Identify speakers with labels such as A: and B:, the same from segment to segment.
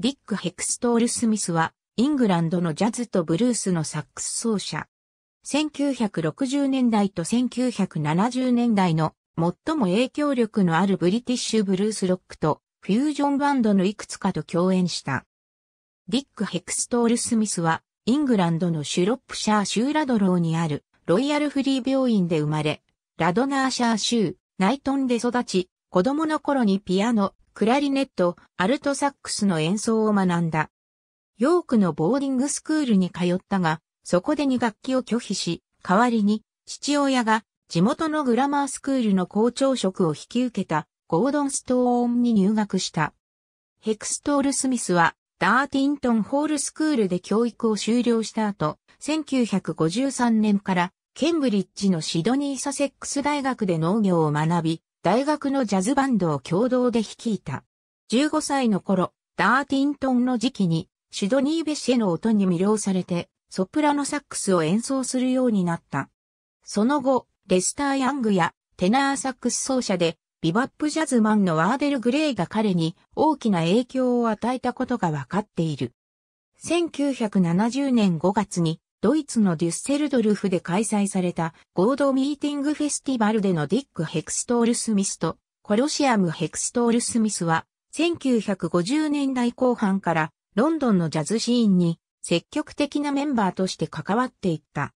A: ディック・ヘクストール・スミスは、イングランドのジャズとブルースのサックス奏者。1960年代と1970年代の最も影響力のあるブリティッシュブルースロックとフュージョンバンドのいくつかと共演した。ディック・ヘクストール・スミスは、イングランドのシュロップシャー州ラドローにあるロイヤルフリー病院で生まれ、ラドナーシャー州、ナイトンで育ち、子供の頃にピアノ、クラリネット、アルトサックスの演奏を学んだ。ヨークのボーディングスクールに通ったが、そこで2学期を拒否し、代わりに父親が地元のグラマースクールの校長職を引き受けたゴードン・ストーンに入学した。ヘクストール・スミスはダーティントンホールスクールで教育を修了した後、1953年からケンブリッジのシドニー・サセックス大学で農業を学び、大学のジャズバンドを共同で率いた。15歳の頃、ダーティントンの時期に、シュドニー・ベシェの音に魅了されて、ソプラノサックスを演奏するようになった。その後、レスター・ヤングやテナーサックス奏者で、ビバップジャズマンのワーデル・グレイが彼に大きな影響を与えたことがわかっている。1970年5月にドイツのデュッセルドルフで開催された合同ミーティングフェスティバルでのディック・ヘクストール・スミスとコロシアム・ヘクストール・スミスは1950年代後半からロンドンのジャズシーンに積極的なメンバーとして関わっていった。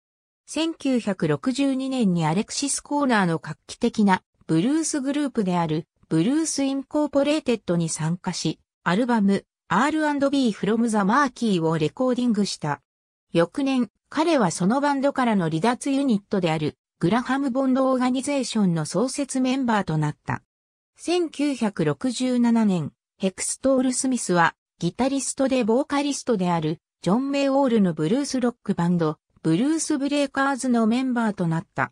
A: 1962年にアレクシス・コーナーの画期的なブルースグループであるブルース・インコーポレーテッドに参加し、アルバム R&B from the Marquee をレコーディングした。翌年、彼はそのバンドからの離脱ユニットである、グラハム・ボンド・オーガニゼーションの創設メンバーとなった。1967年、ヘクストール・スミスは、ギタリストでボーカリストである、ジョン・メイ・オールのブルースロックバンド、ブルース・ブレイカーズのメンバーとなった。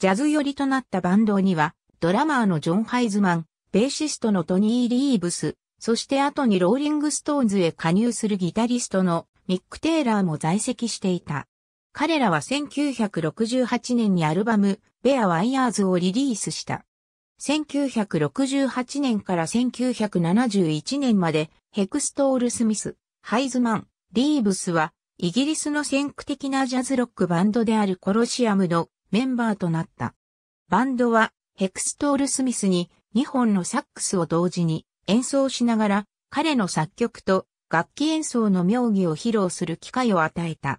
A: ジャズ寄りとなったバンドには、ドラマーのジョン・ハイズマン、ベーシストのトニー・リーブス、そして後にローリング・ストーンズへ加入するギタリストのミック・テイラーも在籍していた。彼らは1968年にアルバム、ベア・ワイヤーズをリリースした。1968年から1971年まで、ヘクストール・スミス、ハイズマン、リーブスは、イギリスの先駆的なジャズロックバンドであるコロシアムのメンバーとなった。バンドは、ヘクストール・スミスに2本のサックスを同時に演奏しながら、彼の作曲と楽器演奏の妙技を披露する機会を与えた。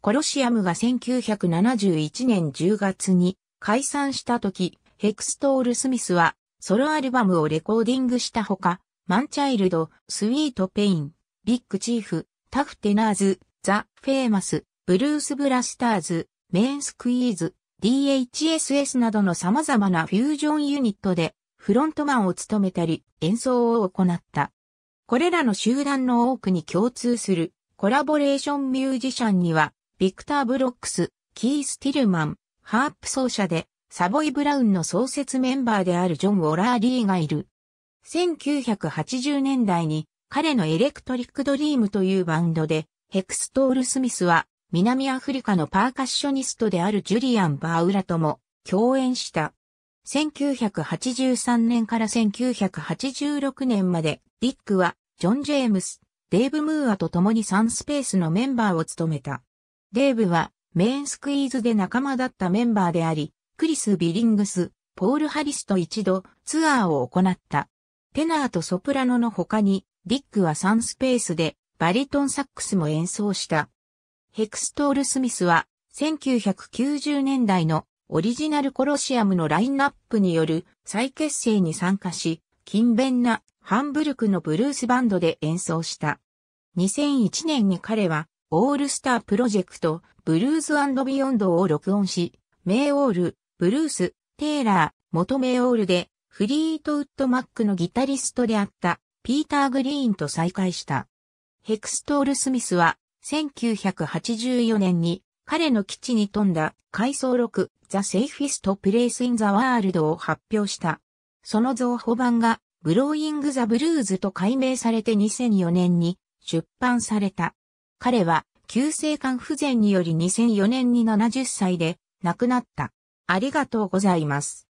A: コロシアムが1971年10月に解散した時、ヘクストール・スミスはソロアルバムをレコーディングしたほか、マンチャイルド、スウィート・ペイン、ビッグ・チーフ、タフ・テナーズ、ザ・フェーマス、ブルース・ブラスターズ、メン・スクイーズ、DHSS などの様々なフュージョンユニットでフロントマンを務めたり演奏を行った。これらの集団の多くに共通するコラボレーションミュージシャンには、ビクター・ブロックス、キー・スティルマン、ハープ奏者で、サボイ・ブラウンの創設メンバーであるジョン・ウォラーリーがいる。1980年代に彼のエレクトリック・ドリームというバンドで、ヘクストール・スミスは南アフリカのパーカッショニストであるジュリアン・バウラとも共演した。1983年から1986年まで、ディックは、ジョン・ジェームス、デーブ・ムーアと共にサンスペースのメンバーを務めた。デーブは、メインスクイーズで仲間だったメンバーであり、クリス・ビリングス、ポール・ハリスと一度ツアーを行った。テナーとソプラノの他に、ディックはサンスペースでバリトンサックスも演奏した。ヘクストール・スミスは1990年代のオリジナルコロシアムのラインナップによる再結成に参加し、勤勉なハンブルクのブルースバンドで演奏した。2001年に彼は、オールスタープロジェクト、ブルーズビヨンドを録音し、メイオール、ブルース、テイラー、元メイオールで、フリートウッドマックのギタリストであった、ピーター・グリーンと再会した。ヘクストール・スミスは、1984年に、彼の基地に富んだ、回想録、The Safest Place in the World を発表した。その増補版が、ブローイング・ザ・ブルーズと改名されて2004年に出版された。彼は、急性肝不全により2004年に70歳で亡くなった。ありがとうございます。